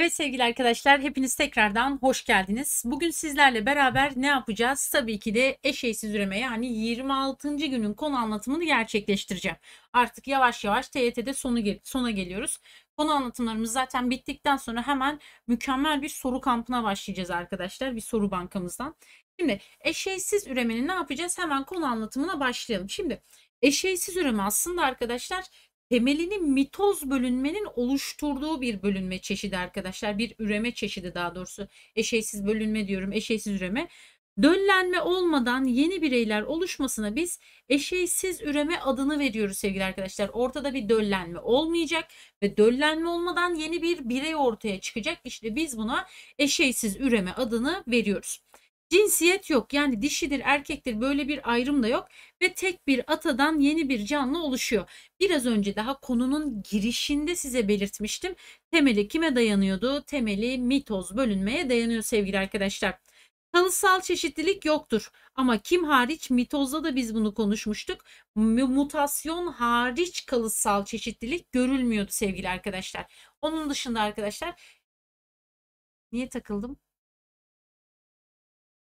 Evet sevgili arkadaşlar hepiniz tekrardan hoş geldiniz. Bugün sizlerle beraber ne yapacağız? Tabii ki de eşeğsiz üreme yani 26. günün konu anlatımını gerçekleştireceğim. Artık yavaş yavaş TYT'de sonu gel sona geliyoruz. Konu anlatımlarımız zaten bittikten sonra hemen mükemmel bir soru kampına başlayacağız arkadaşlar. Bir soru bankamızdan. Şimdi eşeğsiz üremenin ne yapacağız? Hemen konu anlatımına başlayalım. Şimdi eşeğsiz üreme aslında arkadaşlar temelini mitoz bölünmenin oluşturduğu bir bölünme çeşidi arkadaşlar. Bir üreme çeşidi daha doğrusu. Eşeysiz bölünme diyorum. Eşeysiz üreme. Döllenme olmadan yeni bireyler oluşmasına biz eşeysiz üreme adını veriyoruz sevgili arkadaşlar. Ortada bir döllenme olmayacak ve döllenme olmadan yeni bir birey ortaya çıkacak. İşte biz buna eşeysiz üreme adını veriyoruz. Cinsiyet yok yani dişidir erkektir böyle bir ayrım da yok ve tek bir atadan yeni bir canlı oluşuyor. Biraz önce daha konunun girişinde size belirtmiştim. Temeli kime dayanıyordu? Temeli mitoz bölünmeye dayanıyor sevgili arkadaşlar. kalıtsal çeşitlilik yoktur ama kim hariç mitozda da biz bunu konuşmuştuk. Mutasyon hariç kalıtsal çeşitlilik görülmüyordu sevgili arkadaşlar. Onun dışında arkadaşlar niye takıldım?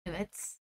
Evet.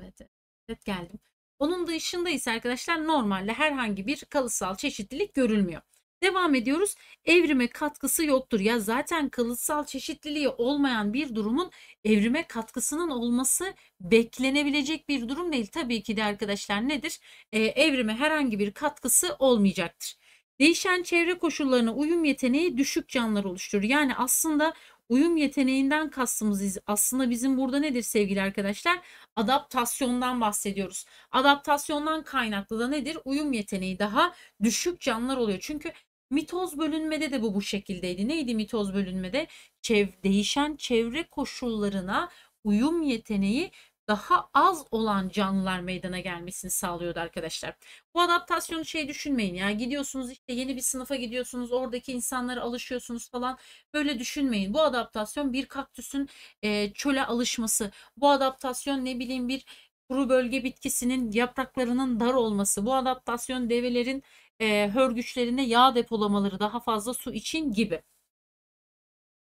Evet. Evet geldim. Onun dışında ise arkadaşlar normalde herhangi bir kalıtsal çeşitlilik görülmüyor. Devam ediyoruz. Evrime katkısı yoktur. Ya zaten kalıtsal çeşitliliği olmayan bir durumun evrime katkısının olması beklenebilecek bir durum değil. Tabii ki de arkadaşlar nedir? Ee, evrime herhangi bir katkısı olmayacaktır. Değişen çevre koşullarına uyum yeteneği düşük canlılar oluşturur. Yani aslında Uyum yeteneğinden kastımız aslında bizim burada nedir sevgili arkadaşlar? Adaptasyondan bahsediyoruz. Adaptasyondan kaynaklı da nedir? Uyum yeteneği daha düşük canlılar oluyor. Çünkü mitoz bölünmede de bu bu şekildeydi. Neydi mitoz bölünmede? Çev değişen çevre koşullarına uyum yeteneği daha az olan canlılar meydana gelmesini sağlıyordu arkadaşlar. Bu adaptasyonu şey düşünmeyin ya gidiyorsunuz işte yeni bir sınıfa gidiyorsunuz oradaki insanlara alışıyorsunuz falan böyle düşünmeyin. Bu adaptasyon bir kaktüsün e, çöle alışması bu adaptasyon ne bileyim bir kuru bölge bitkisinin yapraklarının dar olması bu adaptasyon develerin e, hörgüçlerine yağ depolamaları daha fazla su için gibi.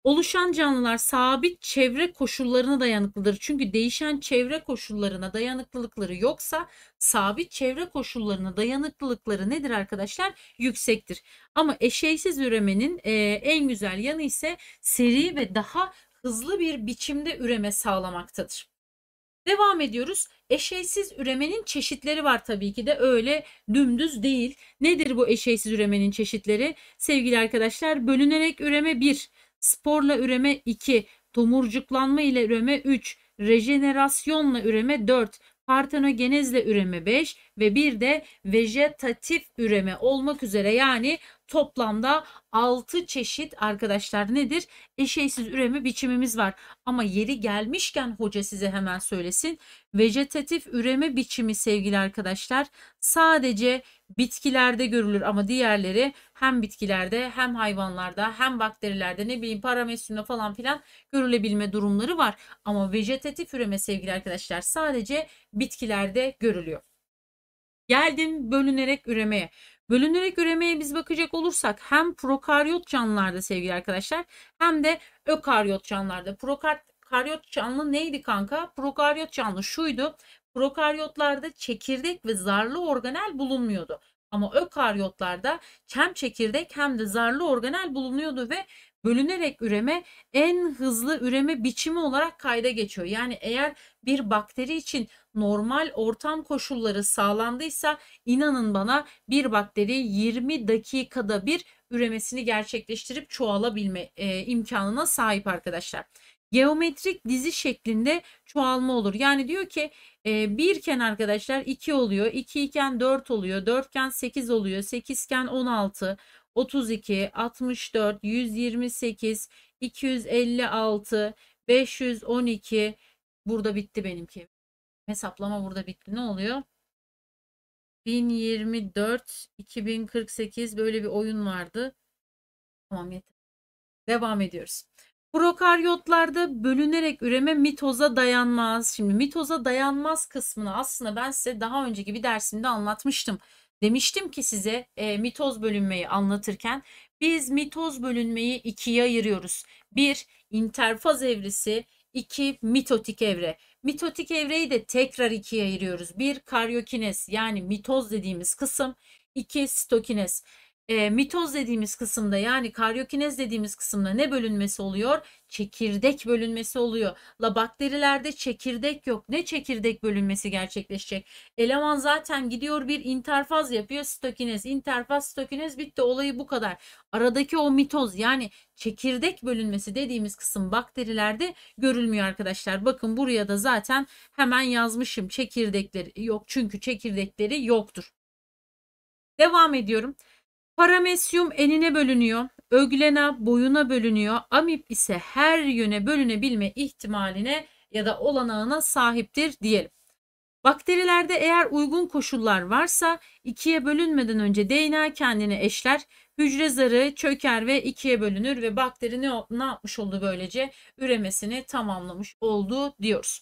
Oluşan canlılar sabit çevre koşullarına dayanıklıdır. Çünkü değişen çevre koşullarına dayanıklılıkları yoksa sabit çevre koşullarına dayanıklılıkları nedir arkadaşlar? Yüksektir. Ama eşeysiz üremenin e, en güzel yanı ise seri ve daha hızlı bir biçimde üreme sağlamaktadır. Devam ediyoruz. Eşeysiz üremenin çeşitleri var tabii ki de öyle dümdüz değil. Nedir bu eşeysiz üremenin çeşitleri? Sevgili arkadaşlar bölünerek üreme 1, sporla üreme 2, tomurcuklanma ile üreme 3, rejenerasyonla üreme 4, partenogenezle üreme 5 ve bir de vejetatif üreme olmak üzere yani toplamda 6 çeşit arkadaşlar nedir? Eşeysiz üreme biçimimiz var. Ama yeri gelmişken hoca size hemen söylesin. Vejetatif üreme biçimi sevgili arkadaşlar sadece bitkilerde görülür ama diğerleri hem bitkilerde hem hayvanlarda hem bakterilerde ne bileyim paramesyumda falan filan görülebilme durumları var. Ama vejetatif üreme sevgili arkadaşlar sadece bitkilerde görülüyor. Geldim bölünerek üremeye. Bölünerek üremeye biz bakacak olursak hem prokaryot canlılarda sevgili arkadaşlar hem de ökaryot canlılarda. Prokaryot canlı neydi kanka? Prokaryot canlı şuydu. Prokaryotlarda çekirdek ve zarlı organel bulunmuyordu. Ama ökaryotlarda hem çekirdek hem de zarlı organel bulunuyordu ve bölünerek üreme en hızlı üreme biçimi olarak kayda geçiyor. Yani eğer bir bakteri için normal ortam koşulları sağlandıysa inanın bana bir bakteri 20 dakikada bir üremesini gerçekleştirip çoğalabilme e, imkanına sahip arkadaşlar geometrik dizi şeklinde çoğalma olur. Yani diyor ki e, birken arkadaşlar 2 oluyor, 2 iken 4 oluyor, 4 iken 8 oluyor, 8 iken 16, 32, 64, 128, 256, 512 burada bitti benimki. Hesaplama burada bitti. Ne oluyor? 1024, 2048 böyle bir oyun vardı. Tamam yeter. Devam ediyoruz. Prokaryotlarda bölünerek üreme mitoza dayanmaz. Şimdi mitoza dayanmaz kısmını aslında ben size daha önceki bir dersimde anlatmıştım. Demiştim ki size e, mitoz bölünmeyi anlatırken biz mitoz bölünmeyi ikiye ayırıyoruz. Bir interfaz evresi, iki mitotik evre. Mitotik evreyi de tekrar ikiye ayırıyoruz. Bir karyokines yani mitoz dediğimiz kısım, iki sitokines e, mitoz dediğimiz kısımda yani karyokinez dediğimiz kısımda ne bölünmesi oluyor? Çekirdek bölünmesi oluyor. La bakterilerde çekirdek yok. Ne çekirdek bölünmesi gerçekleşecek? Eleman zaten gidiyor bir interfaz yapıyor. Stokinez, interfaz, stokinez bitti. Olayı bu kadar. Aradaki o mitoz yani çekirdek bölünmesi dediğimiz kısım bakterilerde görülmüyor arkadaşlar. Bakın buraya da zaten hemen yazmışım. Çekirdekleri yok çünkü çekirdekleri yoktur. Devam ediyorum. Paramesyum enine bölünüyor. Öglena boyuna bölünüyor. Amip ise her yöne bölünebilme ihtimaline ya da olanağına sahiptir diyelim. Bakterilerde eğer uygun koşullar varsa ikiye bölünmeden önce DNA kendini eşler, hücre zarı çöker ve ikiye bölünür ve bakteri ne, ne yapmış oldu böylece üremesini tamamlamış oldu diyoruz.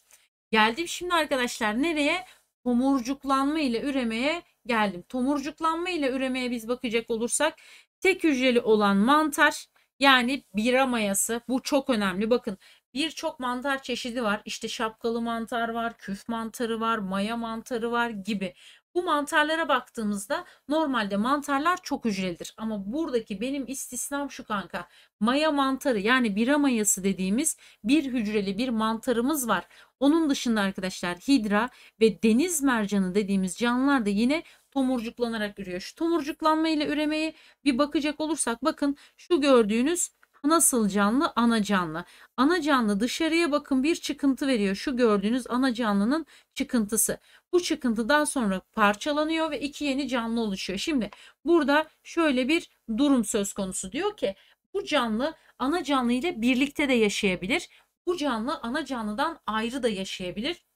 Geldim şimdi arkadaşlar nereye? Homurcuklanma ile üremeye geldim. Tomurcuklanma ile üremeye biz bakacak olursak tek hücreli olan mantar yani bira mayası bu çok önemli. Bakın birçok mantar çeşidi var. İşte şapkalı mantar var, küf mantarı var, maya mantarı var gibi. Bu mantarlara baktığımızda normalde mantarlar çok hücrelidir. Ama buradaki benim istisnam şu kanka. Maya mantarı yani bira mayası dediğimiz bir hücreli bir mantarımız var. Onun dışında arkadaşlar hidra ve deniz mercanı dediğimiz canlılar da yine tomurcuklanarak ürüyor. Şu tomurcuklanma ile üremeyi bir bakacak olursak bakın şu gördüğünüz nasıl canlı? Ana canlı. Ana canlı dışarıya bakın bir çıkıntı veriyor. Şu gördüğünüz ana canlının çıkıntısı. Bu çıkıntı daha sonra parçalanıyor ve iki yeni canlı oluşuyor. Şimdi burada şöyle bir durum söz konusu. Diyor ki bu canlı ana canlı ile birlikte de yaşayabilir. Bu canlı ana canlıdan ayrı da yaşayabilir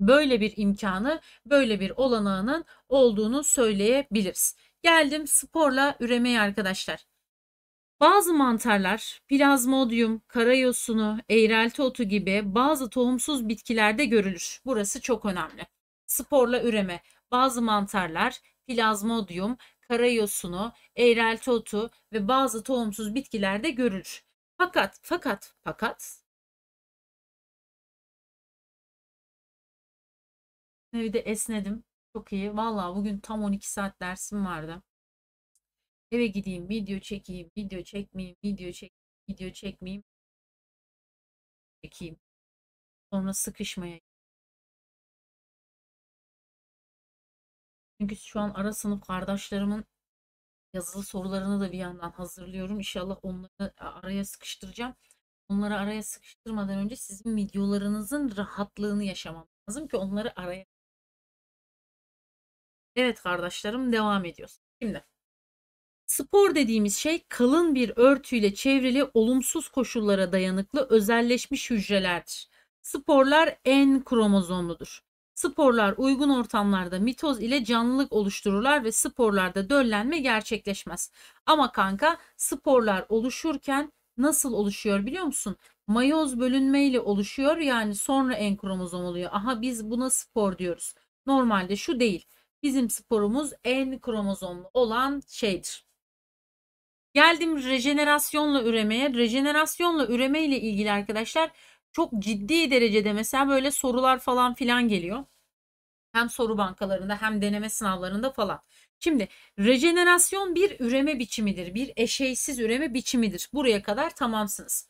böyle bir imkanı, böyle bir olanağının olduğunu söyleyebiliriz. Geldim sporla üremeye arkadaşlar. Bazı mantarlar plazmodium, karayosunu, eğrelti otu gibi bazı tohumsuz bitkilerde görülür. Burası çok önemli. Sporla üreme. Bazı mantarlar plazmodium, karayosunu, eğrelti otu ve bazı tohumsuz bitkilerde görülür. Fakat fakat fakat Evde esnedim. Çok iyi. Vallahi bugün tam 12 saat dersim vardı. Eve gideyim, video çekeyim, video çekmeyeyim, video çek, video çekmeyeyim. Çekeyim. Sonra sıkışmaya. Çünkü şu an ara sınıf kardeşlerimin yazılı sorularını da bir yandan hazırlıyorum. İnşallah onları araya sıkıştıracağım. Onları araya sıkıştırmadan önce sizin videolarınızın rahatlığını yaşamam lazım ki onları araya Evet kardeşlerim devam ediyoruz. Şimdi Spor dediğimiz şey kalın bir örtüyle çevrili olumsuz koşullara dayanıklı özelleşmiş hücrelerdir. Sporlar en kromozomludur. Sporlar uygun ortamlarda mitoz ile canlılık oluştururlar ve sporlarda döllenme gerçekleşmez. Ama kanka sporlar oluşurken nasıl oluşuyor biliyor musun? Mayoz bölünmeyle oluşuyor yani sonra en kromozom oluyor. Aha biz buna spor diyoruz. Normalde şu değil. Bizim sporumuz en kromozomlu olan şeydir. Geldim rejenerasyonla üremeye. Rejenerasyonla üreme ile ilgili arkadaşlar çok ciddi derecede mesela böyle sorular falan filan geliyor. Hem soru bankalarında hem deneme sınavlarında falan. Şimdi rejenerasyon bir üreme biçimidir. Bir eşeysiz üreme biçimidir. Buraya kadar tamamsınız.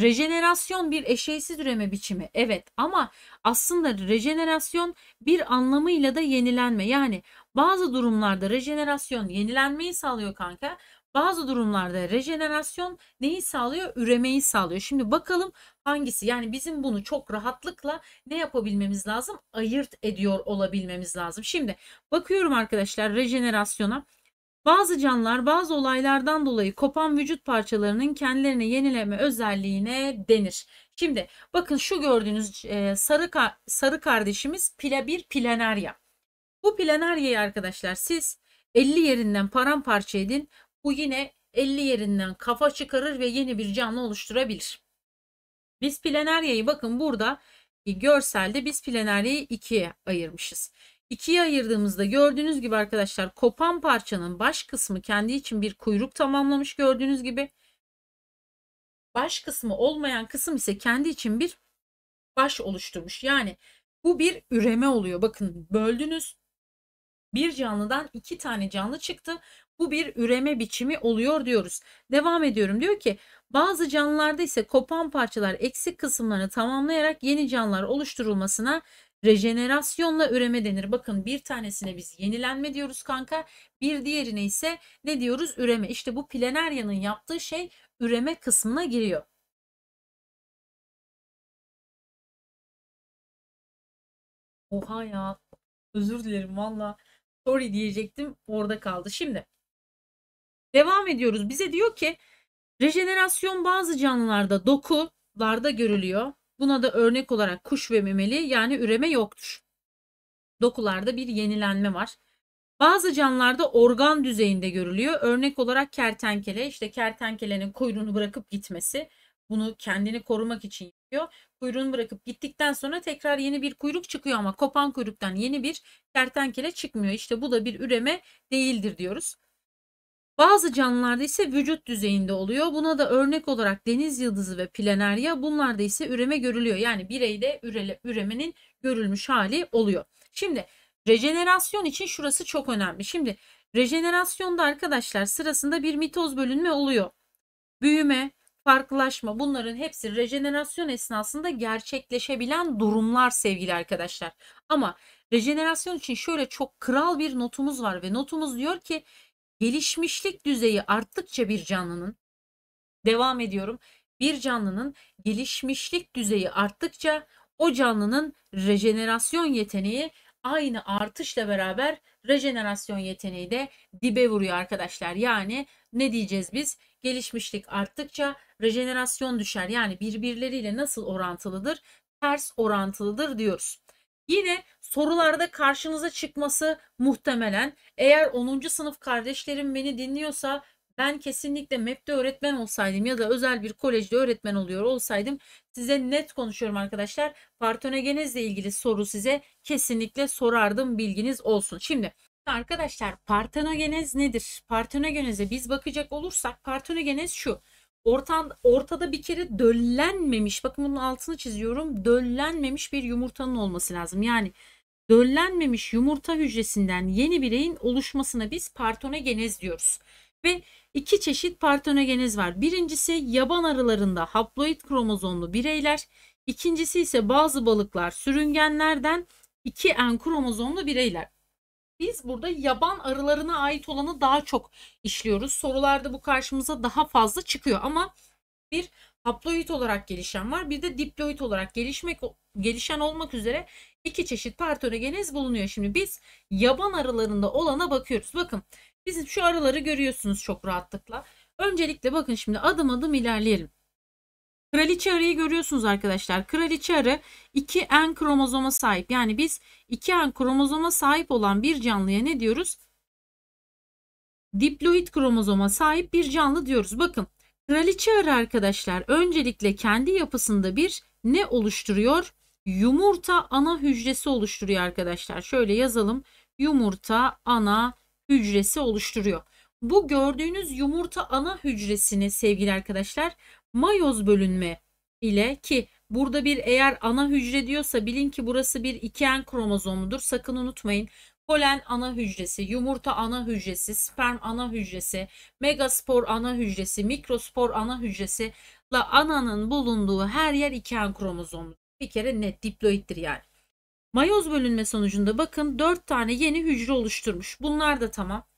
Rejenerasyon bir eşeysiz üreme biçimi. Evet ama aslında rejenerasyon bir anlamıyla da yenilenme. Yani bazı durumlarda rejenerasyon yenilenmeyi sağlıyor kanka. Bazı durumlarda rejenerasyon neyi sağlıyor? Üremeyi sağlıyor. Şimdi bakalım hangisi? Yani bizim bunu çok rahatlıkla ne yapabilmemiz lazım? Ayırt ediyor olabilmemiz lazım. Şimdi bakıyorum arkadaşlar rejenerasyona. Bazı canlılar bazı olaylardan dolayı kopan vücut parçalarının kendilerine yenileme özelliğine denir. Şimdi bakın şu gördüğünüz e, sarı sarı kardeşimiz pila bir planerya. Bu planeryayı arkadaşlar siz 50 yerinden paramparça edin. Bu yine 50 yerinden kafa çıkarır ve yeni bir canlı oluşturabilir. Biz planeryayı bakın burada e, görselde biz planeryayı ikiye ayırmışız. İkiye ayırdığımızda gördüğünüz gibi arkadaşlar kopan parçanın baş kısmı kendi için bir kuyruk tamamlamış gördüğünüz gibi. Baş kısmı olmayan kısım ise kendi için bir baş oluşturmuş. Yani bu bir üreme oluyor. Bakın böldünüz bir canlıdan iki tane canlı çıktı. Bu bir üreme biçimi oluyor diyoruz. Devam ediyorum diyor ki bazı canlılarda ise kopan parçalar eksik kısımlarını tamamlayarak yeni canlılar oluşturulmasına rejenerasyonla üreme denir. Bakın bir tanesine biz yenilenme diyoruz kanka. Bir diğerine ise ne diyoruz? Üreme. İşte bu Planaria'nın yaptığı şey üreme kısmına giriyor. Oha ya. Özür dilerim valla. Sorry diyecektim. Orada kaldı. Şimdi Devam ediyoruz. Bize diyor ki rejenerasyon bazı canlılarda dokularda görülüyor. Buna da örnek olarak kuş ve memeli yani üreme yoktur. Dokularda bir yenilenme var. Bazı canlılarda organ düzeyinde görülüyor. Örnek olarak kertenkele işte kertenkelenin kuyruğunu bırakıp gitmesi bunu kendini korumak için yapıyor. Kuyruğunu bırakıp gittikten sonra tekrar yeni bir kuyruk çıkıyor ama kopan kuyruktan yeni bir kertenkele çıkmıyor. İşte bu da bir üreme değildir diyoruz. Bazı canlılarda ise vücut düzeyinde oluyor. Buna da örnek olarak deniz yıldızı ve planerya bunlarda ise üreme görülüyor. Yani bireyde ürele, üremenin görülmüş hali oluyor. Şimdi rejenerasyon için şurası çok önemli. Şimdi rejenerasyonda arkadaşlar sırasında bir mitoz bölünme oluyor. Büyüme, farklılaşma bunların hepsi rejenerasyon esnasında gerçekleşebilen durumlar sevgili arkadaşlar. Ama rejenerasyon için şöyle çok kral bir notumuz var ve notumuz diyor ki gelişmişlik düzeyi arttıkça bir canlının devam ediyorum. Bir canlının gelişmişlik düzeyi arttıkça o canlının rejenerasyon yeteneği aynı artışla beraber rejenerasyon yeteneği de dibe vuruyor arkadaşlar. Yani ne diyeceğiz biz? Gelişmişlik arttıkça rejenerasyon düşer. Yani birbirleriyle nasıl orantılıdır? Ters orantılıdır diyoruz. Yine sorularda karşınıza çıkması muhtemelen. Eğer 10. sınıf kardeşlerim beni dinliyorsa ben kesinlikle MEP'te öğretmen olsaydım ya da özel bir kolejde öğretmen oluyor olsaydım size net konuşuyorum arkadaşlar. Partenogenezle ilgili soru size kesinlikle sorardım bilginiz olsun. Şimdi arkadaşlar partenogenez nedir? Partenogeneze biz bakacak olursak partenogenez şu. Ortan, ortada bir kere döllenmemiş bakın bunun altını çiziyorum döllenmemiş bir yumurtanın olması lazım. Yani döllenmemiş yumurta hücresinden yeni bireyin oluşmasına biz partonogenez diyoruz. Ve iki çeşit partonogenez var. Birincisi yaban arılarında haploid kromozomlu bireyler. İkincisi ise bazı balıklar sürüngenlerden 2N kromozomlu bireyler. Biz burada yaban arılarına ait olanı daha çok işliyoruz. Sorularda bu karşımıza daha fazla çıkıyor ama bir haploid olarak gelişen var. Bir de diploid olarak gelişmek gelişen olmak üzere iki çeşit partenogenez bulunuyor. Şimdi biz yaban arılarında olana bakıyoruz. Bakın bizim şu arıları görüyorsunuz çok rahatlıkla. Öncelikle bakın şimdi adım adım ilerleyelim. Kraliçe arıyı görüyorsunuz arkadaşlar. Kraliçe arı 2N kromozoma sahip. Yani biz 2N kromozoma sahip olan bir canlıya ne diyoruz? Diploid kromozoma sahip bir canlı diyoruz. Bakın kraliçe arı arkadaşlar öncelikle kendi yapısında bir ne oluşturuyor? yumurta ana hücresi oluşturuyor arkadaşlar. Şöyle yazalım. Yumurta ana hücresi oluşturuyor. Bu gördüğünüz yumurta ana hücresini sevgili arkadaşlar mayoz bölünme ile ki burada bir eğer ana hücre diyorsa bilin ki burası bir 2N kromozomudur. Sakın unutmayın. Polen ana hücresi, yumurta ana hücresi, sperm ana hücresi, megaspor ana hücresi, mikrospor ana hücresi la ananın bulunduğu her yer 2N kromozomudur bir kere net diploittir yani. Mayoz bölünme sonucunda bakın 4 tane yeni hücre oluşturmuş. Bunlar da tamam.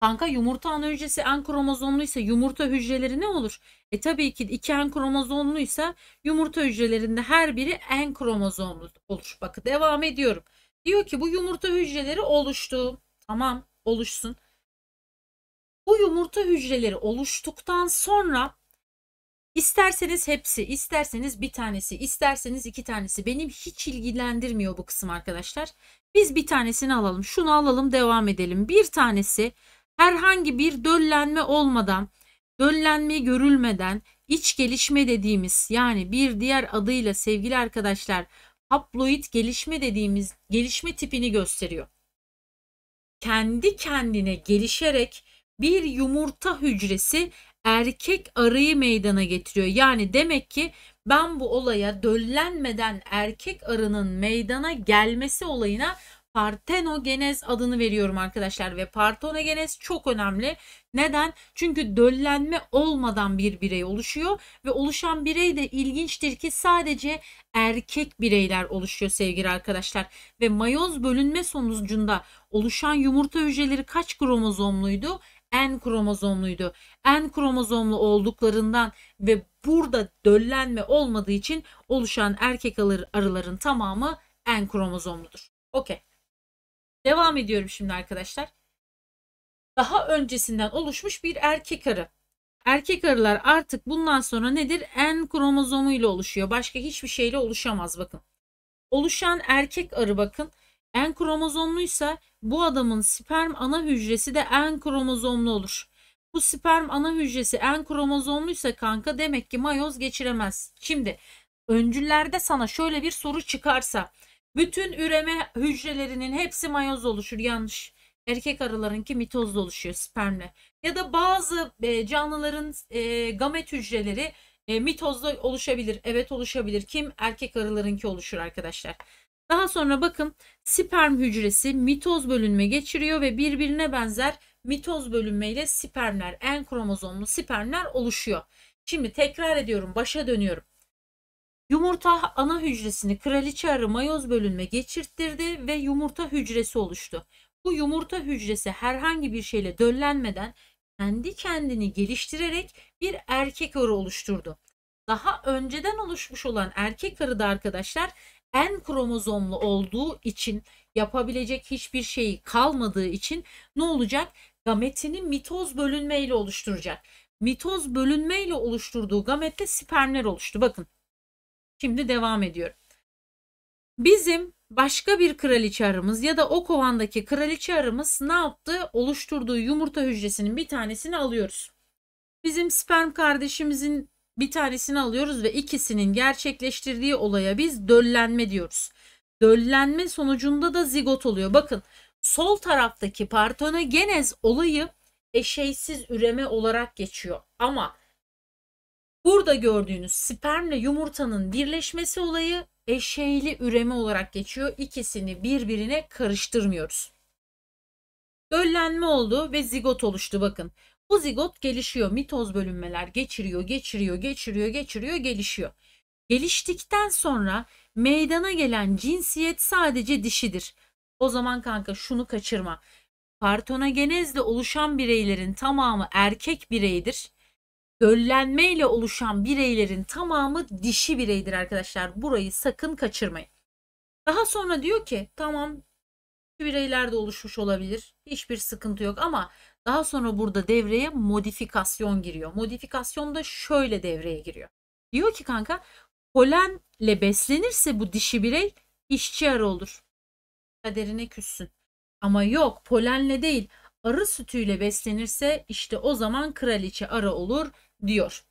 Kanka yumurta ana hücresi en kromozomluysa yumurta hücreleri ne olur? E tabii ki iki en kromozomluysa yumurta hücrelerinde her biri en kromozomlu olur. Bakın devam ediyorum. Diyor ki bu yumurta hücreleri oluştu. Tamam oluşsun. Bu yumurta hücreleri oluştuktan sonra İsterseniz hepsi, isterseniz bir tanesi, isterseniz iki tanesi. Benim hiç ilgilendirmiyor bu kısım arkadaşlar. Biz bir tanesini alalım. Şunu alalım devam edelim. Bir tanesi herhangi bir döllenme olmadan, döllenme görülmeden iç gelişme dediğimiz yani bir diğer adıyla sevgili arkadaşlar haploid gelişme dediğimiz gelişme tipini gösteriyor. Kendi kendine gelişerek bir yumurta hücresi erkek arayı meydana getiriyor. Yani demek ki ben bu olaya döllenmeden erkek arının meydana gelmesi olayına partenogenez adını veriyorum arkadaşlar ve partenogenez çok önemli. Neden? Çünkü döllenme olmadan bir birey oluşuyor ve oluşan birey de ilginçtir ki sadece erkek bireyler oluşuyor sevgili arkadaşlar. Ve mayoz bölünme sonucunda oluşan yumurta hücreleri kaç kromozomluydu? en kromozomluydu. En kromozomlu olduklarından ve burada döllenme olmadığı için oluşan erkek arıların tamamı en kromozomludur. Okey. Devam ediyorum şimdi arkadaşlar. Daha öncesinden oluşmuş bir erkek arı. Erkek arılar artık bundan sonra nedir? En kromozomu ile oluşuyor. Başka hiçbir şeyle oluşamaz bakın. Oluşan erkek arı bakın. En kromozomluysa bu adamın sperm ana hücresi de en kromozomlu olur. Bu sperm ana hücresi en kromozomluysa kanka demek ki mayoz geçiremez. Şimdi öncüllerde sana şöyle bir soru çıkarsa bütün üreme hücrelerinin hepsi mayoz oluşur yanlış. Erkek arılarınki mitozla oluşuyor spermle. Ya da bazı e, canlıların e, gamet hücreleri e, mitozda oluşabilir. Evet oluşabilir. Kim? Erkek arılarınki oluşur arkadaşlar. Daha sonra bakın sperm hücresi mitoz bölünme geçiriyor ve birbirine benzer mitoz bölünmeyle spermler, en kromozomlu spermler oluşuyor. Şimdi tekrar ediyorum, başa dönüyorum. Yumurta ana hücresini kraliçe arı mayoz bölünme geçirttirdi ve yumurta hücresi oluştu. Bu yumurta hücresi herhangi bir şeyle döllenmeden kendi kendini geliştirerek bir erkek arı oluşturdu. Daha önceden oluşmuş olan erkek arı da arkadaşlar en kromozomlu olduğu için yapabilecek hiçbir şeyi kalmadığı için ne olacak? Gametini mitoz bölünmeyle oluşturacak. Mitoz bölünmeyle oluşturduğu gamette spermler oluştu. Bakın şimdi devam ediyorum. Bizim başka bir kraliçe arımız ya da o kovandaki kraliçe arımız ne yaptı? Oluşturduğu yumurta hücresinin bir tanesini alıyoruz. Bizim sperm kardeşimizin bir tanesini alıyoruz ve ikisinin gerçekleştirdiği olaya biz döllenme diyoruz. Döllenme sonucunda da zigot oluyor. Bakın sol taraftaki partonogenez olayı eşeysiz üreme olarak geçiyor. Ama burada gördüğünüz spermle yumurtanın birleşmesi olayı eşeyli üreme olarak geçiyor. İkisini birbirine karıştırmıyoruz. Döllenme oldu ve zigot oluştu bakın. Bu zigot gelişiyor. Mitoz bölünmeler geçiriyor, geçiriyor, geçiriyor, geçiriyor, gelişiyor. Geliştikten sonra meydana gelen cinsiyet sadece dişidir. O zaman kanka şunu kaçırma. Partonogenezle oluşan bireylerin tamamı erkek bireydir. Döllenmeyle oluşan bireylerin tamamı dişi bireydir arkadaşlar. Burayı sakın kaçırmayın. Daha sonra diyor ki tamam bireyler de oluşmuş olabilir. Hiçbir sıkıntı yok ama daha sonra burada devreye modifikasyon giriyor. Modifikasyon da şöyle devreye giriyor. Diyor ki kanka polenle beslenirse bu dişi birey işçi arı olur. Kaderine küssün. Ama yok polenle değil arı sütüyle beslenirse işte o zaman kraliçe arı olur diyor.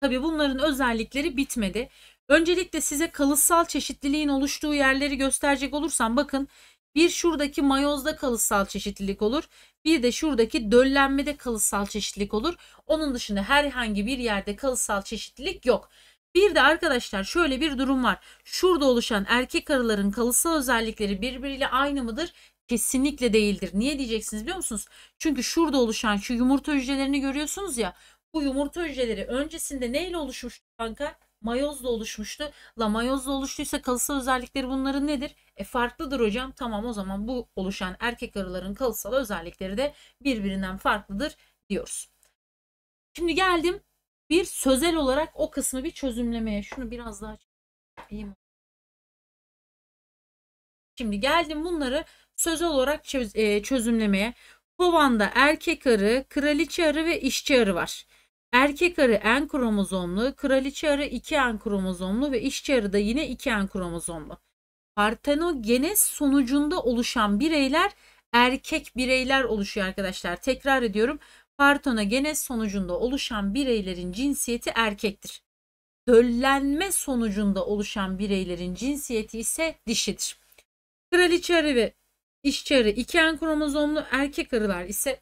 Tabi bunların özellikleri bitmedi. Öncelikle size kalıtsal çeşitliliğin oluştuğu yerleri gösterecek olursam bakın bir şuradaki mayozda kalıtsal çeşitlilik olur. Bir de şuradaki döllenmede kalıtsal çeşitlilik olur. Onun dışında herhangi bir yerde kalıtsal çeşitlilik yok. Bir de arkadaşlar şöyle bir durum var. Şurada oluşan erkek arıların kalıtsal özellikleri birbiriyle aynı mıdır? Kesinlikle değildir. Niye diyeceksiniz biliyor musunuz? Çünkü şurada oluşan şu yumurta hücrelerini görüyorsunuz ya. Bu yumurta hücreleri öncesinde neyle oluşmuş kanka? mayozla oluşmuştu. La mayozla oluştuysa kalıtsal özellikleri bunların nedir? E farklıdır hocam. Tamam o zaman bu oluşan erkek arıların kalıtsal özellikleri de birbirinden farklıdır diyoruz. Şimdi geldim bir sözel olarak o kısmı bir çözümlemeye. Şunu biraz daha çözeyim. Şimdi geldim bunları sözel olarak çöz, e, çözümlemeye. Kovanda erkek arı, kraliçe arı ve işçi arı var. Erkek arı en kromozomlu, kraliçe arı 2 en kromozomlu ve işçi arı da yine 2 en kromozomlu. Partenogenez sonucunda oluşan bireyler erkek bireyler oluşuyor arkadaşlar. Tekrar ediyorum. Partenogenez sonucunda oluşan bireylerin cinsiyeti erkektir. Döllenme sonucunda oluşan bireylerin cinsiyeti ise dişidir. Kraliçe arı ve işçi arı iki en kromozomlu, erkek arılar ise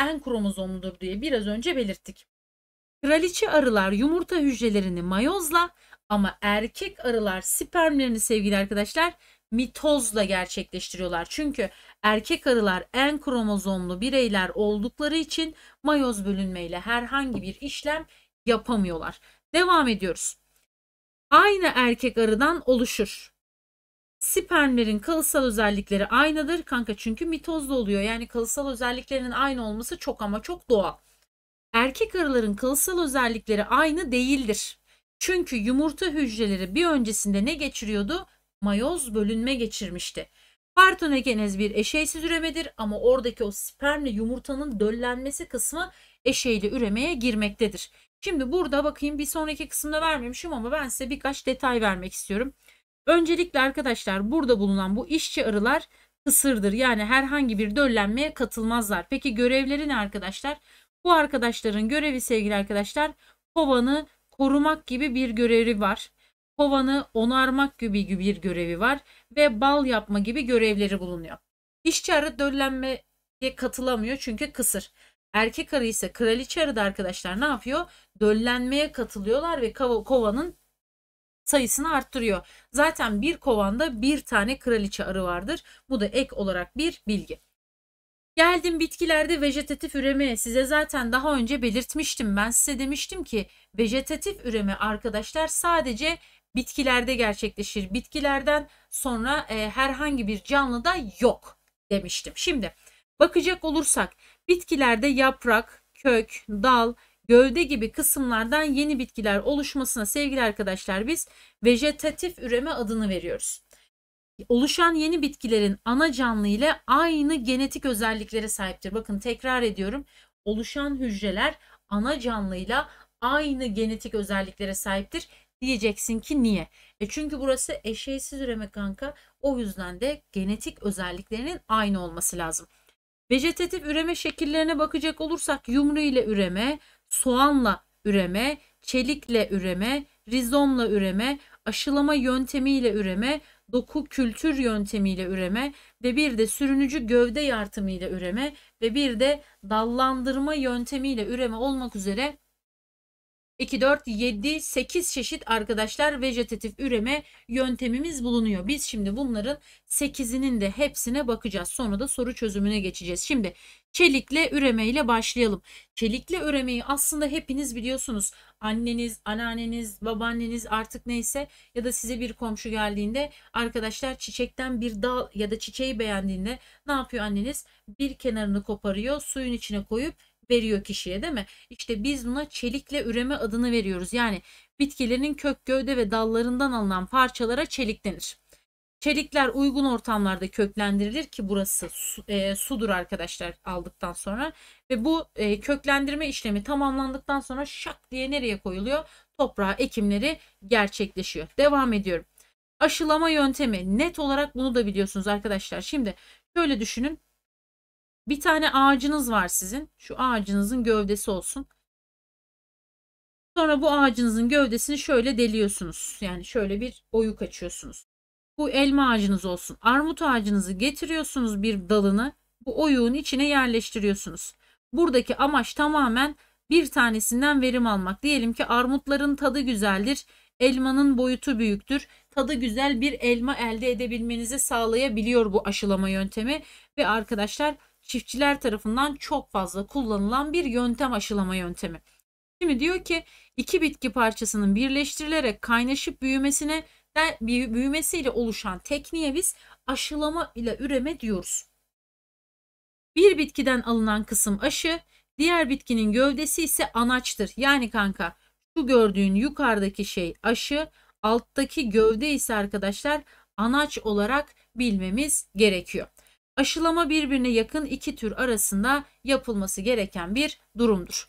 en kromozomludur diye biraz önce belirttik. Kraliçe arılar yumurta hücrelerini mayozla ama erkek arılar spermlerini sevgili arkadaşlar mitozla gerçekleştiriyorlar. Çünkü erkek arılar en kromozomlu bireyler oldukları için mayoz bölünmeyle herhangi bir işlem yapamıyorlar. Devam ediyoruz. Aynı erkek arıdan oluşur. Spermlerin kalıtsal özellikleri aynıdır kanka çünkü mitozla oluyor. Yani kalıtsal özelliklerinin aynı olması çok ama çok doğal erkek arıların kılsal özellikleri aynı değildir. Çünkü yumurta hücreleri bir öncesinde ne geçiriyordu? Mayoz bölünme geçirmişti. Partonogenez bir eşeysiz üremedir ama oradaki o spermle yumurtanın döllenmesi kısmı eşeyli üremeye girmektedir. Şimdi burada bakayım bir sonraki kısımda vermemişim ama ben size birkaç detay vermek istiyorum. Öncelikle arkadaşlar burada bulunan bu işçi arılar kısırdır. Yani herhangi bir döllenmeye katılmazlar. Peki görevleri ne arkadaşlar? Bu arkadaşların görevi sevgili arkadaşlar kovanı korumak gibi bir görevi var. Kovanı onarmak gibi bir görevi var ve bal yapma gibi görevleri bulunuyor. İşçi arı döllenmeye katılamıyor çünkü kısır. Erkek arı ise kraliçe arı da arkadaşlar ne yapıyor? Döllenmeye katılıyorlar ve kovanın sayısını arttırıyor. Zaten bir kovanda bir tane kraliçe arı vardır. Bu da ek olarak bir bilgi. Geldim bitkilerde vejetatif üreme. Size zaten daha önce belirtmiştim. Ben size demiştim ki vejetatif üreme arkadaşlar sadece bitkilerde gerçekleşir. Bitkilerden sonra e, herhangi bir canlıda yok demiştim. Şimdi bakacak olursak bitkilerde yaprak, kök, dal, gövde gibi kısımlardan yeni bitkiler oluşmasına sevgili arkadaşlar biz vejetatif üreme adını veriyoruz oluşan yeni bitkilerin ana canlı ile aynı genetik özelliklere sahiptir. Bakın tekrar ediyorum. Oluşan hücreler ana canlıyla aynı genetik özelliklere sahiptir. Diyeceksin ki niye? E çünkü burası eşeğsiz üreme kanka. O yüzden de genetik özelliklerinin aynı olması lazım. Vejetatif üreme şekillerine bakacak olursak yumru ile üreme, soğanla üreme, çelikle üreme, rizomla üreme, aşılama yöntemiyle üreme, doku kültür yöntemiyle üreme ve bir de sürünücü gövde yardımıyla üreme ve bir de dallandırma yöntemiyle üreme olmak üzere 2, 4, 7, 8 çeşit arkadaşlar vejetatif üreme yöntemimiz bulunuyor. Biz şimdi bunların 8'inin de hepsine bakacağız. Sonra da soru çözümüne geçeceğiz. Şimdi çelikle üreme ile başlayalım. Çelikle üremeyi aslında hepiniz biliyorsunuz. Anneniz, anneanneniz, babaanneniz artık neyse ya da size bir komşu geldiğinde arkadaşlar çiçekten bir dal ya da çiçeği beğendiğinde ne yapıyor anneniz? Bir kenarını koparıyor, suyun içine koyup veriyor kişiye değil mi? İşte biz buna çelikle üreme adını veriyoruz. Yani bitkilerin kök, gövde ve dallarından alınan parçalara çelik denir. Çelikler uygun ortamlarda köklendirilir ki burası su, e, sudur arkadaşlar aldıktan sonra. Ve bu e, köklendirme işlemi tamamlandıktan sonra şak diye nereye koyuluyor? Toprağa ekimleri gerçekleşiyor. Devam ediyorum. Aşılama yöntemi net olarak bunu da biliyorsunuz arkadaşlar. Şimdi şöyle düşünün bir tane ağacınız var sizin. Şu ağacınızın gövdesi olsun. Sonra bu ağacınızın gövdesini şöyle deliyorsunuz. Yani şöyle bir oyuk açıyorsunuz. Bu elma ağacınız olsun. Armut ağacınızı getiriyorsunuz bir dalını. Bu oyuğun içine yerleştiriyorsunuz. Buradaki amaç tamamen bir tanesinden verim almak. Diyelim ki armutların tadı güzeldir. Elmanın boyutu büyüktür. Tadı güzel bir elma elde edebilmenizi sağlayabiliyor bu aşılama yöntemi. Ve arkadaşlar çiftçiler tarafından çok fazla kullanılan bir yöntem aşılama yöntemi. Şimdi diyor ki iki bitki parçasının birleştirilerek kaynaşıp büyümesine büyümesiyle oluşan tekniğe biz aşılama ile üreme diyoruz. Bir bitkiden alınan kısım aşı, diğer bitkinin gövdesi ise anaçtır. Yani kanka şu gördüğün yukarıdaki şey aşı, alttaki gövde ise arkadaşlar anaç olarak bilmemiz gerekiyor aşılama birbirine yakın iki tür arasında yapılması gereken bir durumdur.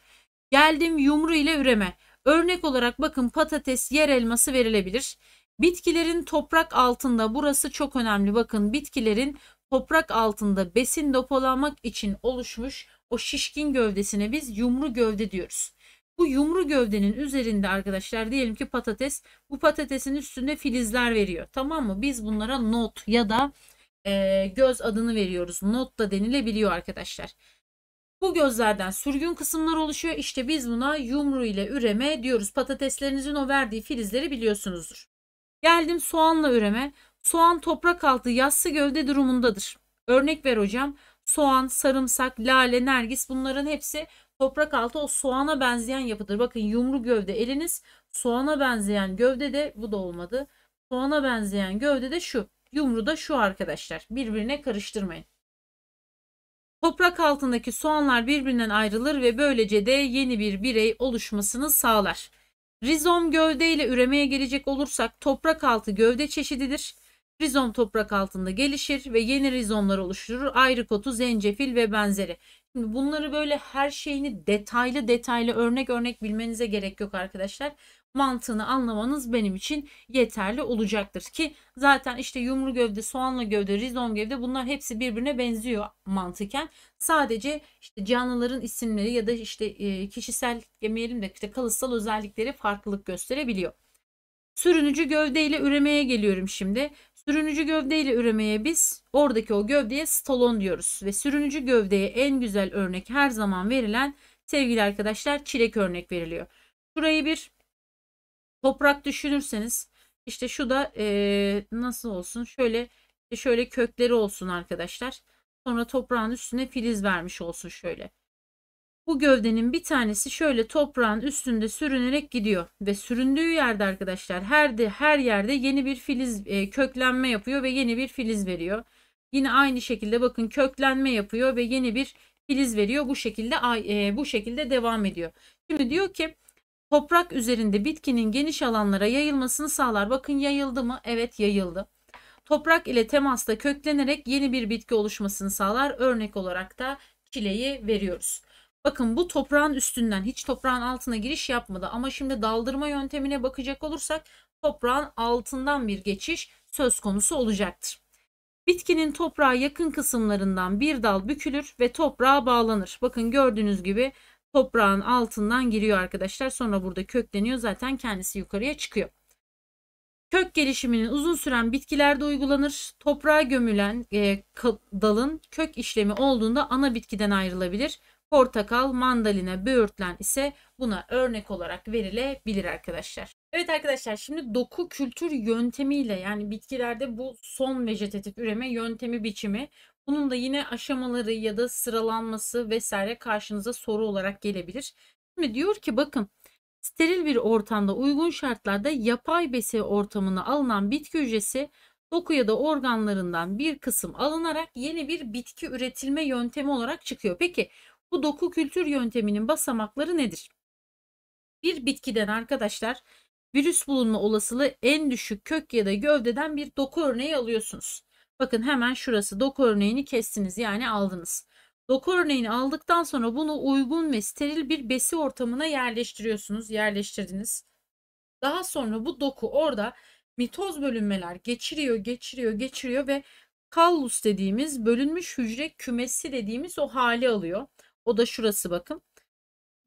Geldim yumru ile üreme. Örnek olarak bakın patates, yer elması verilebilir. Bitkilerin toprak altında burası çok önemli. Bakın bitkilerin toprak altında besin depolamak için oluşmuş o şişkin gövdesine biz yumru gövde diyoruz. Bu yumru gövdenin üzerinde arkadaşlar diyelim ki patates bu patatesin üstünde filizler veriyor. Tamam mı? Biz bunlara not ya da e, göz adını veriyoruz. Not da denilebiliyor arkadaşlar. Bu gözlerden sürgün kısımlar oluşuyor. İşte biz buna yumru ile üreme diyoruz. Patateslerinizin o verdiği filizleri biliyorsunuzdur. Geldim soğanla üreme. Soğan toprak altı yassı gövde durumundadır. Örnek ver hocam. Soğan, sarımsak, lale, nergis bunların hepsi toprak altı o soğana benzeyen yapıdır. Bakın yumru gövde eliniz soğana benzeyen gövde de bu da olmadı. Soğana benzeyen gövde de şu. Yumru da şu arkadaşlar. Birbirine karıştırmayın. Toprak altındaki soğanlar birbirinden ayrılır ve böylece de yeni bir birey oluşmasını sağlar. Rizom gövde ile üremeye gelecek olursak toprak altı gövde çeşididir. Rizom toprak altında gelişir ve yeni rizomlar oluşturur. Ayrıkotu, zencefil ve benzeri. Şimdi bunları böyle her şeyini detaylı detaylı örnek örnek bilmenize gerek yok arkadaşlar mantığını anlamanız benim için yeterli olacaktır ki zaten işte yumru gövde, soğanla gövde, rizom gövde bunlar hepsi birbirine benziyor mantıken. Sadece işte canlıların isimleri ya da işte e, kişisel demeyelim de işte kalıtsal özellikleri farklılık gösterebiliyor. Sürünücü gövde ile üremeye geliyorum şimdi. Sürünücü gövde ile üremeye biz oradaki o gövdeye stolon diyoruz ve sürünücü gövdeye en güzel örnek her zaman verilen sevgili arkadaşlar çilek örnek veriliyor. Şurayı bir Toprak düşünürseniz işte şu da e, nasıl olsun şöyle şöyle kökleri olsun arkadaşlar. Sonra toprağın üstüne filiz vermiş olsun şöyle. Bu gövdenin bir tanesi şöyle toprağın üstünde sürünerek gidiyor ve süründüğü yerde arkadaşlar her de her yerde yeni bir filiz e, köklenme yapıyor ve yeni bir filiz veriyor. Yine aynı şekilde bakın köklenme yapıyor ve yeni bir filiz veriyor. Bu şekilde e, bu şekilde devam ediyor. Şimdi diyor ki toprak üzerinde bitkinin geniş alanlara yayılmasını sağlar. Bakın yayıldı mı? Evet yayıldı. Toprak ile temasta köklenerek yeni bir bitki oluşmasını sağlar. Örnek olarak da çileyi veriyoruz. Bakın bu toprağın üstünden hiç toprağın altına giriş yapmadı ama şimdi daldırma yöntemine bakacak olursak toprağın altından bir geçiş söz konusu olacaktır. Bitkinin toprağa yakın kısımlarından bir dal bükülür ve toprağa bağlanır. Bakın gördüğünüz gibi toprağın altından giriyor arkadaşlar. Sonra burada kökleniyor zaten kendisi yukarıya çıkıyor. Kök gelişiminin uzun süren bitkilerde uygulanır. Toprağa gömülen e, dalın kök işlemi olduğunda ana bitkiden ayrılabilir. Portakal, mandalina, böğürtlen ise buna örnek olarak verilebilir arkadaşlar. Evet arkadaşlar şimdi doku kültür yöntemiyle yani bitkilerde bu son vejetatif üreme yöntemi biçimi bunun da yine aşamaları ya da sıralanması vesaire karşınıza soru olarak gelebilir. Şimdi diyor ki bakın steril bir ortamda uygun şartlarda yapay besi ortamına alınan bitki hücresi doku ya da organlarından bir kısım alınarak yeni bir bitki üretilme yöntemi olarak çıkıyor. Peki bu doku kültür yönteminin basamakları nedir? Bir bitkiden arkadaşlar virüs bulunma olasılığı en düşük kök ya da gövdeden bir doku örneği alıyorsunuz. Bakın hemen şurası doku örneğini kestiniz yani aldınız. Doku örneğini aldıktan sonra bunu uygun ve steril bir besi ortamına yerleştiriyorsunuz, yerleştirdiniz. Daha sonra bu doku orada mitoz bölünmeler geçiriyor, geçiriyor, geçiriyor ve kallus dediğimiz bölünmüş hücre kümesi dediğimiz o hali alıyor. O da şurası bakın.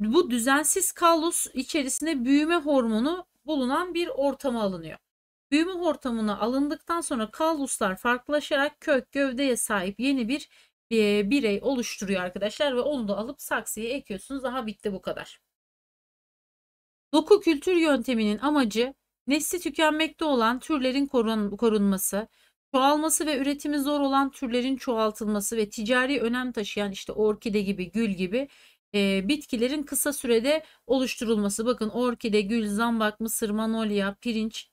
Bu düzensiz kallus içerisinde büyüme hormonu bulunan bir ortama alınıyor. Büyüme ortamına alındıktan sonra kalvuslar farklılaşarak kök gövdeye sahip yeni bir birey oluşturuyor arkadaşlar ve onu da alıp saksıya ekiyorsunuz. Daha bitti bu kadar. Doku kültür yönteminin amacı nesli tükenmekte olan türlerin korun korunması, çoğalması ve üretimi zor olan türlerin çoğaltılması ve ticari önem taşıyan işte orkide gibi, gül gibi e, bitkilerin kısa sürede oluşturulması. Bakın orkide, gül, zambak, mısır, manolya, pirinç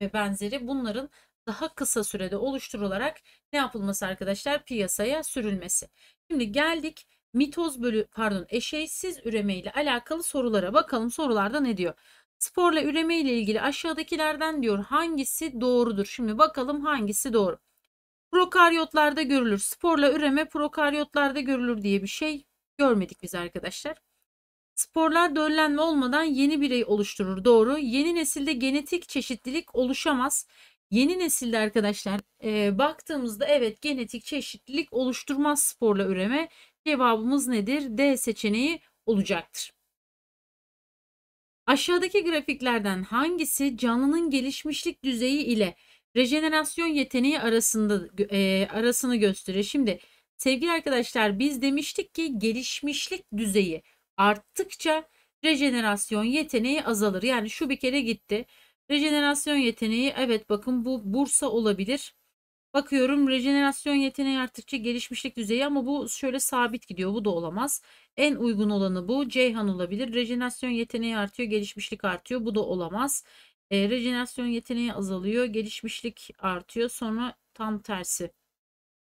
ve benzeri bunların daha kısa sürede oluşturularak ne yapılması arkadaşlar piyasaya sürülmesi. Şimdi geldik mitoz bölü pardon eşeysiz üreme ile alakalı sorulara bakalım sorularda ne diyor? Sporla üreme ile ilgili aşağıdakilerden diyor hangisi doğrudur? Şimdi bakalım hangisi doğru. Prokaryotlarda görülür. Sporla üreme prokaryotlarda görülür diye bir şey görmedik biz arkadaşlar. Sporlar döllenme olmadan yeni birey oluşturur. Doğru. Yeni nesilde genetik çeşitlilik oluşamaz. Yeni nesilde arkadaşlar e, baktığımızda evet genetik çeşitlilik oluşturmaz sporla üreme. Cevabımız nedir? D seçeneği olacaktır. Aşağıdaki grafiklerden hangisi canlının gelişmişlik düzeyi ile rejenerasyon yeteneği arasında e, arasını gösterir? Şimdi sevgili arkadaşlar biz demiştik ki gelişmişlik düzeyi arttıkça rejenerasyon yeteneği azalır. Yani şu bir kere gitti. Rejenerasyon yeteneği evet bakın bu Bursa olabilir. Bakıyorum rejenerasyon yeteneği arttıkça gelişmişlik düzeyi ama bu şöyle sabit gidiyor. Bu da olamaz. En uygun olanı bu. Ceyhan olabilir. Rejenerasyon yeteneği artıyor. Gelişmişlik artıyor. Bu da olamaz. E, rejenerasyon yeteneği azalıyor. Gelişmişlik artıyor. Sonra tam tersi.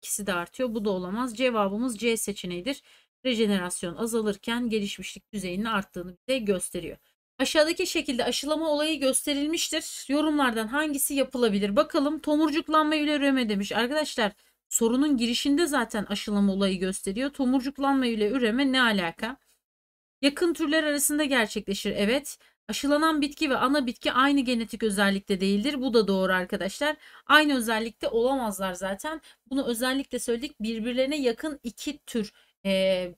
İkisi de artıyor. Bu da olamaz. Cevabımız C seçeneğidir rejenerasyon azalırken gelişmişlik düzeyinin arttığını bize gösteriyor. Aşağıdaki şekilde aşılama olayı gösterilmiştir. Yorumlardan hangisi yapılabilir? Bakalım tomurcuklanma ile üreme demiş. Arkadaşlar sorunun girişinde zaten aşılama olayı gösteriyor. Tomurcuklanma ile üreme ne alaka? Yakın türler arasında gerçekleşir. Evet. Aşılanan bitki ve ana bitki aynı genetik özellikte değildir. Bu da doğru arkadaşlar. Aynı özellikte olamazlar zaten. Bunu özellikle söyledik. Birbirlerine yakın iki tür e,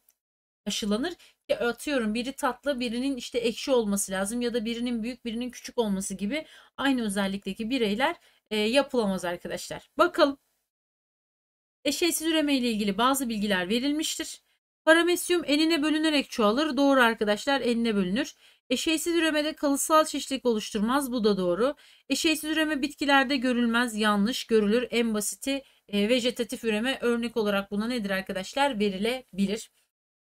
aşılanır. Ya atıyorum biri tatlı birinin işte ekşi olması lazım ya da birinin büyük birinin küçük olması gibi aynı özellikteki bireyler e, yapılamaz arkadaşlar. Bakalım. Eşeysiz üreme ile ilgili bazı bilgiler verilmiştir. Paramesyum enine bölünerek çoğalır. Doğru arkadaşlar enine bölünür. Eşeysiz üremede kalıtsal çeşitlilik oluşturmaz. Bu da doğru. Eşeysiz üreme bitkilerde görülmez. Yanlış görülür. En basiti e, vejetatif üreme örnek olarak buna nedir arkadaşlar verilebilir.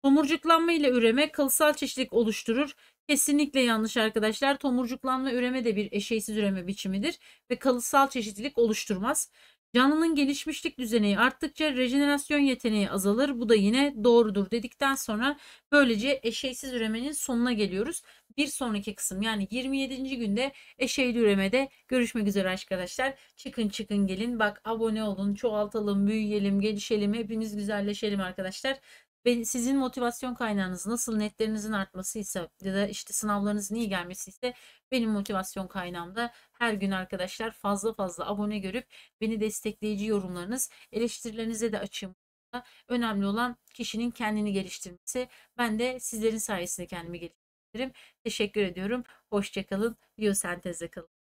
Tomurcuklanma ile üreme kılsal çeşitlik oluşturur. Kesinlikle yanlış arkadaşlar. Tomurcuklanma üreme de bir eşeysiz üreme biçimidir ve kalıtsal çeşitlilik oluşturmaz. Canlının gelişmişlik düzeneyi arttıkça rejenerasyon yeteneği azalır. Bu da yine doğrudur dedikten sonra böylece eşeysiz üremenin sonuna geliyoruz. Bir sonraki kısım yani 27. günde eşeyli üremede görüşmek üzere arkadaşlar. Çıkın çıkın gelin bak abone olun çoğaltalım büyüyelim gelişelim hepimiz güzelleşelim arkadaşlar ve sizin motivasyon kaynağınız nasıl netlerinizin artmasıysa ya da işte sınavlarınızın iyi gelmesi ise benim motivasyon kaynağım da her gün arkadaşlar fazla fazla abone görüp beni destekleyici yorumlarınız, eleştirilerinize de açığım. Önemli olan kişinin kendini geliştirmesi. Ben de sizlerin sayesinde kendimi geliştiririm. Teşekkür ediyorum. Hoşçakalın. Biyosentezde kalın.